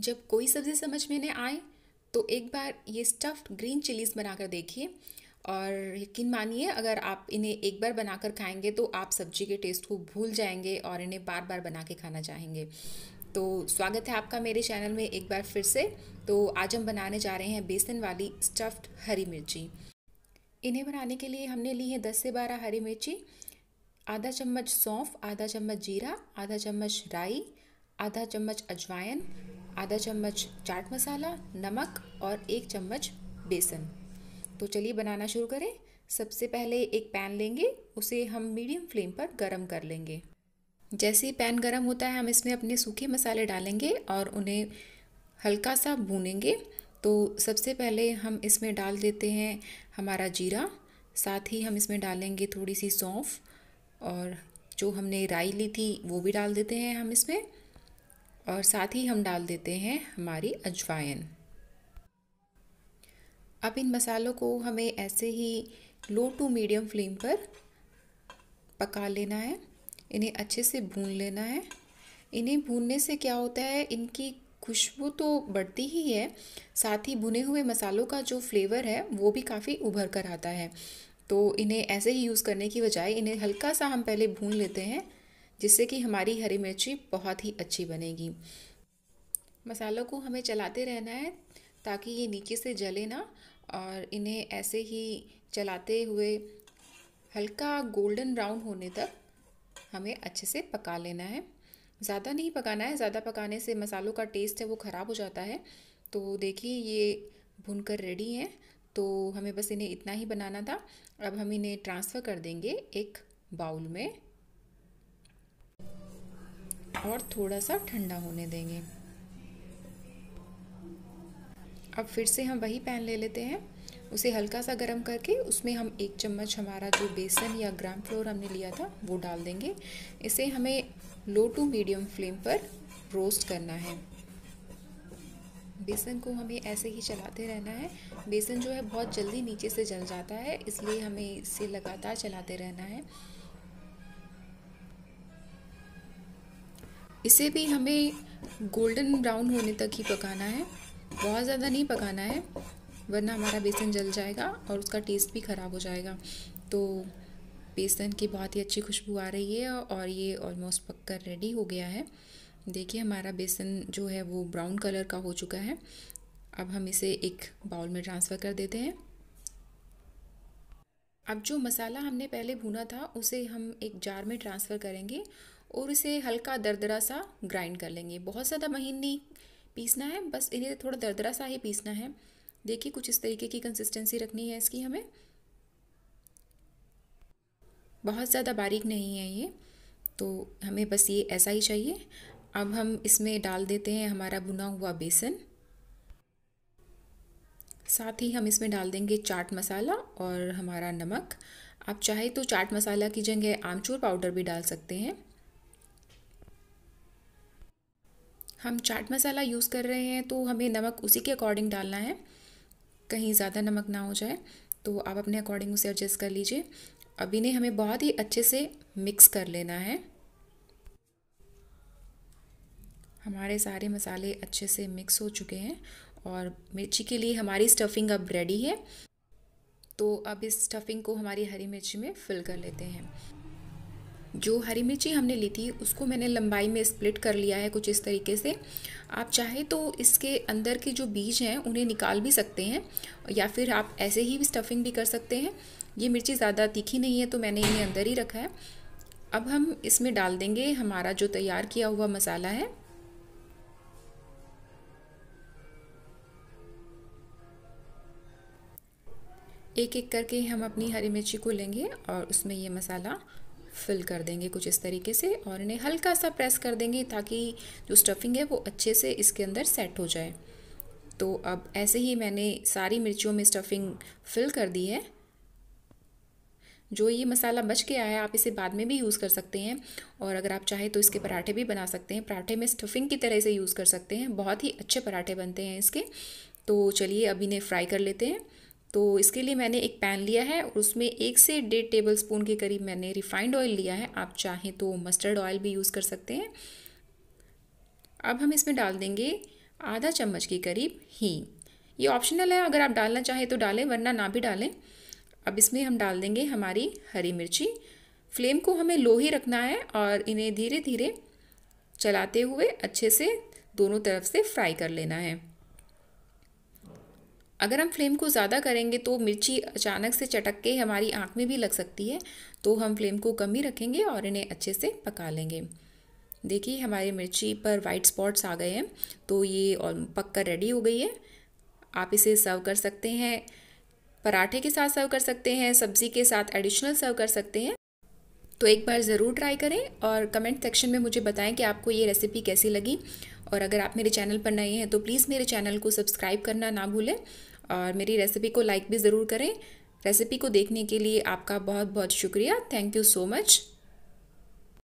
जब कोई सब्ज़ी समझ में नहीं आए तो एक बार ये स्टफ्ड ग्रीन चिलीज़ बनाकर देखिए और यकीन मानिए अगर आप इन्हें एक बार बनाकर खाएंगे तो आप सब्जी के टेस्ट को भूल जाएंगे और इन्हें बार बार बना के खाना चाहेंगे तो स्वागत है आपका मेरे चैनल में एक बार फिर से तो आज हम बनाने जा रहे हैं बेसन वाली स्टफ्ड हरी मिर्ची इन्हें बनाने के लिए हमने ली है दस से बारह हरी मिर्ची आधा चम्मच सौंफ आधा चम्मच जीरा आधा चम्मच राई आधा चम्मच अजवाइन आधा चम्मच चाट मसाला नमक और एक चम्मच बेसन तो चलिए बनाना शुरू करें सबसे पहले एक पैन लेंगे उसे हम मीडियम फ्लेम पर गरम कर लेंगे जैसे ही पैन गरम होता है हम इसमें अपने सूखे मसाले डालेंगे और उन्हें हल्का सा भूनेंगे तो सबसे पहले हम इसमें डाल देते हैं हमारा जीरा साथ ही हम इसमें डालेंगे थोड़ी सी सौंफ और जो हमने राई ली थी वो भी डाल देते हैं हम इसमें और साथ ही हम डाल देते हैं हमारी अजवाइन अब इन मसालों को हमें ऐसे ही लो टू मीडियम फ्लेम पर पका लेना है इन्हें अच्छे से भून लेना है इन्हें भूनने से क्या होता है इनकी खुशबू तो बढ़ती ही है साथ ही भुने हुए मसालों का जो फ्लेवर है वो भी काफ़ी उभर कर आता है तो इन्हें ऐसे ही यूज़ करने की बजाय इन्हें हल्का सा हम पहले भून लेते हैं जिससे कि हमारी हरी मिर्ची बहुत ही अच्छी बनेगी मसालों को हमें चलाते रहना है ताकि ये नीचे से जले ना और इन्हें ऐसे ही चलाते हुए हल्का गोल्डन ब्राउन होने तक हमें अच्छे से पका लेना है ज़्यादा नहीं पकाना है ज़्यादा पकाने से मसालों का टेस्ट है वो ख़राब हो जाता है तो देखिए ये भुन कर रेडी हैं तो हमें बस इन्हें इतना ही बनाना था अब हम इन्हें ट्रांसफ़र कर देंगे एक बाउल में और थोड़ा सा ठंडा होने देंगे अब फिर से हम वही पैन ले लेते हैं उसे हल्का सा गर्म करके उसमें हम एक चम्मच हमारा जो बेसन या ग्राम फ्लोर हमने लिया था वो डाल देंगे इसे हमें लो टू मीडियम फ्लेम पर रोस्ट करना है बेसन को हमें ऐसे ही चलाते रहना है बेसन जो है बहुत जल्दी नीचे से जल जाता है इसलिए हमें इसे लगातार चलाते रहना है इसे भी हमें गोल्डन ब्राउन होने तक ही पकाना है बहुत ज़्यादा नहीं पकाना है वरना हमारा बेसन जल जाएगा और उसका टेस्ट भी ख़राब हो जाएगा तो बेसन की बहुत ही अच्छी खुशबू आ रही है और ये ऑलमोस्ट पक कर रेडी हो गया है देखिए हमारा बेसन जो है वो ब्राउन कलर का हो चुका है अब हम इसे एक बाउल में ट्रांसफ़र कर देते हैं अब जो मसाला हमने पहले भुना था उसे हम एक जार में ट्रांसफ़र करेंगे और इसे हल्का दरदरा सा ग्राइंड कर लेंगे बहुत ज़्यादा महीन नहीं पीसना है बस इन्हें थोड़ा दरदरा सा ही पीसना है देखिए कुछ इस तरीके की कंसिस्टेंसी रखनी है इसकी हमें बहुत ज़्यादा बारीक नहीं है ये तो हमें बस ये ऐसा ही चाहिए अब हम इसमें डाल देते हैं हमारा भुना हुआ बेसन साथ ही हम इसमें डाल देंगे चाट मसाला और हमारा नमक आप चाहे तो चाट मसाला की जगह आमचूर पाउडर भी डाल सकते हैं हम चाट मसाला यूज़ कर रहे हैं तो हमें नमक उसी के अकॉर्डिंग डालना है कहीं ज़्यादा नमक ना हो जाए तो आप अपने अकॉर्डिंग उसे एडजस्ट कर लीजिए अब इन्हें हमें बहुत ही अच्छे से मिक्स कर लेना है हमारे सारे मसाले अच्छे से मिक्स हो चुके हैं और मिर्ची के लिए हमारी स्टफिंग अब रेडी है तो अब इस स्टफिंग को हमारी हरी मिर्ची में फिल कर लेते हैं जो हरी मिर्ची हमने ली थी उसको मैंने लंबाई में स्प्लिट कर लिया है कुछ इस तरीके से आप चाहे तो इसके अंदर के जो बीज हैं उन्हें निकाल भी सकते हैं या फिर आप ऐसे ही स्टफिंग भी कर सकते हैं ये मिर्ची ज़्यादा तीखी नहीं है तो मैंने इन्हें अंदर ही रखा है अब हम इसमें डाल देंगे हमारा जो तैयार किया हुआ मसाला है एक एक करके हम अपनी हरी मिर्ची को लेंगे और उसमें ये मसाला फिल कर देंगे कुछ इस तरीके से और इन्हें हल्का सा प्रेस कर देंगे ताकि जो स्टफिंग है वो अच्छे से इसके अंदर सेट हो जाए तो अब ऐसे ही मैंने सारी मिर्चियों में स्टफिंग फिल कर दी है जो ये मसाला बच के आया है आप इसे बाद में भी यूज़ कर सकते हैं और अगर आप चाहें तो इसके पराठे भी बना सकते हैं पराठे में स्टफिंग की तरह से यूज़ कर सकते हैं बहुत ही अच्छे पराठे बनते हैं इसके तो चलिए अब इन्हें फ्राई कर लेते हैं तो इसके लिए मैंने एक पैन लिया है और उसमें एक से डेढ़ टेबल स्पून के करीब मैंने रिफाइंड ऑयल लिया है आप चाहें तो मस्टर्ड ऑयल भी यूज़ कर सकते हैं अब हम इसमें डाल देंगे आधा चम्मच के करीब हींग ये ऑप्शनल है अगर आप डालना चाहें तो डालें वरना ना भी डालें अब इसमें हम डाल देंगे हमारी हरी मिर्ची फ्लेम को हमें लो ही रखना है और इन्हें धीरे धीरे चलाते हुए अच्छे से दोनों तरफ से फ्राई कर लेना है अगर हम फ्लेम को ज़्यादा करेंगे तो मिर्ची अचानक से चटक के हमारी आँख में भी लग सकती है तो हम फ्लेम को कम ही रखेंगे और इन्हें अच्छे से पका लेंगे देखिए हमारी मिर्ची पर वाइट स्पॉट्स आ गए हैं तो ये पक कर रेडी हो गई है आप इसे सर्व कर सकते हैं पराठे के साथ सर्व कर सकते हैं सब्ज़ी के साथ एडिशनल सर्व कर सकते हैं तो एक बार ज़रूर ट्राई करें और कमेंट सेक्शन में मुझे बताएं कि आपको ये रेसिपी कैसी लगी और अगर आप मेरे चैनल पर नए हैं तो प्लीज़ मेरे चैनल को सब्सक्राइब करना ना भूलें और मेरी रेसिपी को लाइक भी ज़रूर करें रेसिपी को देखने के लिए आपका बहुत बहुत शुक्रिया थैंक यू सो मच